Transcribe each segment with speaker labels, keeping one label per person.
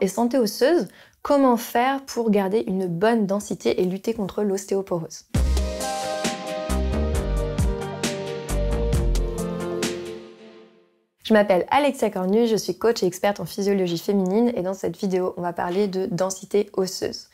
Speaker 1: et santé osseuse, comment faire pour garder une bonne densité et lutter contre l'ostéoporose. Je m'appelle Alexia Cornu, je suis coach et experte en physiologie féminine et dans cette vidéo, on va parler de densité osseuse.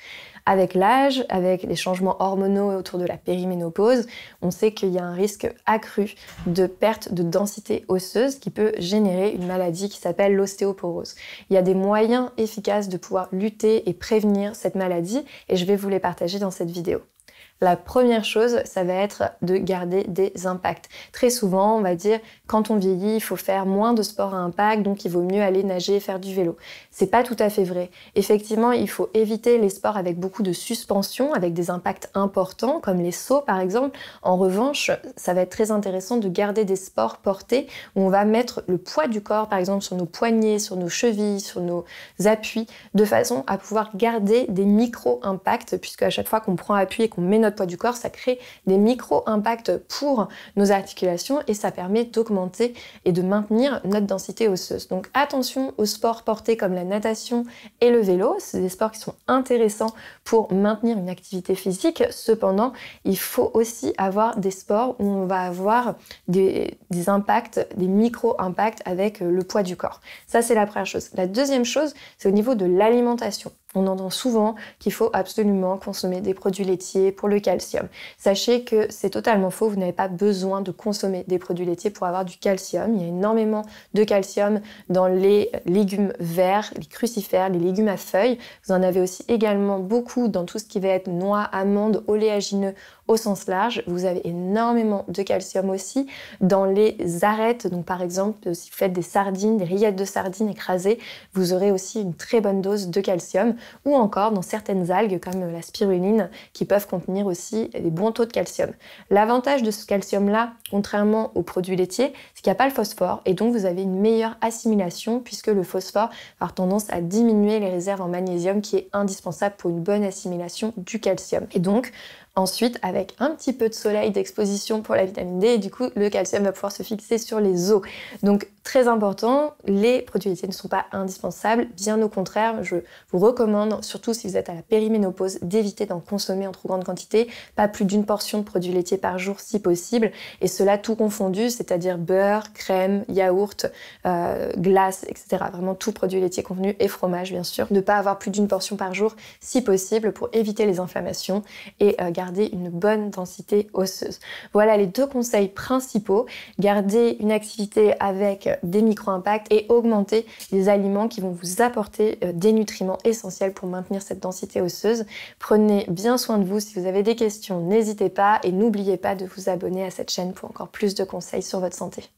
Speaker 1: Avec l'âge, avec les changements hormonaux autour de la périménopause, on sait qu'il y a un risque accru de perte de densité osseuse qui peut générer une maladie qui s'appelle l'ostéoporose. Il y a des moyens efficaces de pouvoir lutter et prévenir cette maladie et je vais vous les partager dans cette vidéo la première chose, ça va être de garder des impacts. Très souvent, on va dire, quand on vieillit, il faut faire moins de sport à impact, donc il vaut mieux aller nager et faire du vélo. C'est pas tout à fait vrai. Effectivement, il faut éviter les sports avec beaucoup de suspension, avec des impacts importants, comme les sauts par exemple. En revanche, ça va être très intéressant de garder des sports portés où on va mettre le poids du corps, par exemple, sur nos poignets, sur nos chevilles, sur nos appuis, de façon à pouvoir garder des micro-impacts, puisque à chaque fois qu'on prend appui et qu'on met notre poids du corps, ça crée des micro-impacts pour nos articulations et ça permet d'augmenter et de maintenir notre densité osseuse. Donc attention aux sports portés comme la natation et le vélo, c'est des sports qui sont intéressants pour maintenir une activité physique. Cependant, il faut aussi avoir des sports où on va avoir des impacts, des micro-impacts avec le poids du corps. Ça, c'est la première chose. La deuxième chose, c'est au niveau de l'alimentation. On entend souvent qu'il faut absolument consommer des produits laitiers pour le calcium. Sachez que c'est totalement faux, vous n'avez pas besoin de consommer des produits laitiers pour avoir du calcium. Il y a énormément de calcium dans les légumes verts, les crucifères, les légumes à feuilles. Vous en avez aussi également beaucoup dans tout ce qui va être noix, amandes, oléagineux, au sens large. Vous avez énormément de calcium aussi dans les arêtes. Donc par exemple, si vous faites des sardines, des rillettes de sardines écrasées, vous aurez aussi une très bonne dose de calcium. Ou encore dans certaines algues comme la spiruline qui peuvent contenir aussi des bons taux de calcium. L'avantage de ce calcium-là, contrairement aux produits laitiers, c'est qu'il n'y a pas le phosphore et donc vous avez une meilleure assimilation puisque le phosphore a tendance à diminuer les réserves en magnésium qui est indispensable pour une bonne assimilation du calcium. Et donc ensuite avec un petit peu de soleil d'exposition pour la vitamine D et du coup le calcium va pouvoir se fixer sur les os. Donc très important, les produits laitiers ne sont pas indispensables, bien au contraire, je vous recommande, surtout si vous êtes à la périménopause, d'éviter d'en consommer en trop grande quantité, pas plus d'une portion de produits laitiers par jour si possible, et cela tout confondu, c'est-à-dire beurre, crème, yaourt, euh, glace, etc. Vraiment tout produit laitier convenu et fromage bien sûr. Ne pas avoir plus d'une portion par jour si possible pour éviter les inflammations et euh, garder une bonne densité osseuse. Voilà les deux conseils principaux. Garder une activité avec des micro-impacts et augmenter les aliments qui vont vous apporter euh, des nutriments essentiels pour maintenir cette densité osseuse. Prenez bien soin de vous. Si vous avez des questions, n'hésitez pas et n'oubliez pas de vous abonner à cette chaîne pour encore plus de conseils sur votre santé.